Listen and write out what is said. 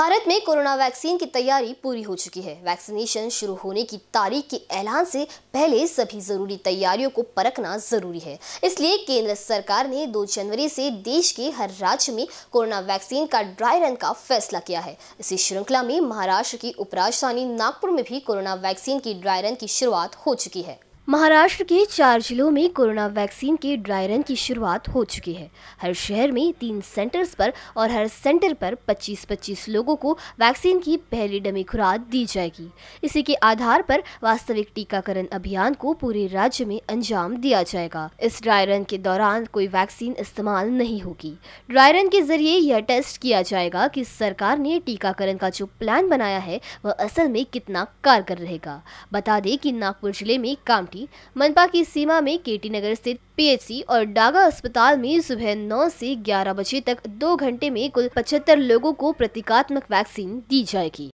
भारत में corona vaccine की तैयारी पूरी हो चुकी है वैक्सीनेशन शुरू होने की तारीख के ऐलान से पहले सभी जरूरी तैयारियों को परखना जरूरी है इसलिए केंद्र सरकार ने 2 जनवरी से देश के हर राज्य में कोरोना वैक्सीन का ड्राई रन का फैसला किया है इसी श्रृंखला में महाराष्ट्र की उपराजधानी नागपुर में भी कोरोना वैक्सीन की ड्राई रन की शुरुआत हो चुकी है महाराष्ट्र के चार जिलों में कोरोना वैक्सीन के ड्राई रन की शुरुआत हो चुकी है हर शहर में तीन सेंटर्स पर और हर सेंटर पर 25-25 लोगों को वैक्सीन की पहली डमी खुराक दी जाएगी इसी के आधार पर वास्तविक टीकाकरण अभियान को पूरे राज्य में अंजाम दिया जाएगा इस ड्राई रन के दौरान कोई वैक्सीन इस्तेमाल नहीं होगी ड्राई रन के जरिए यह टेस्ट किया जाएगा कि सरकार ने टीकाकरण का जो प्लान बनाया है वह असल में कितना कारगर रहेगा बता दें कि नागपुर जिले में काम काउंटी मनपा की सीमा में केटी नगर स्थित पीएचसी और डागा अस्पताल में सुबह 9 से 11 बजे तक दो घंटे में कुल 75 लोगों को प्रतीकात्मक वैक्सीन दी जाएगी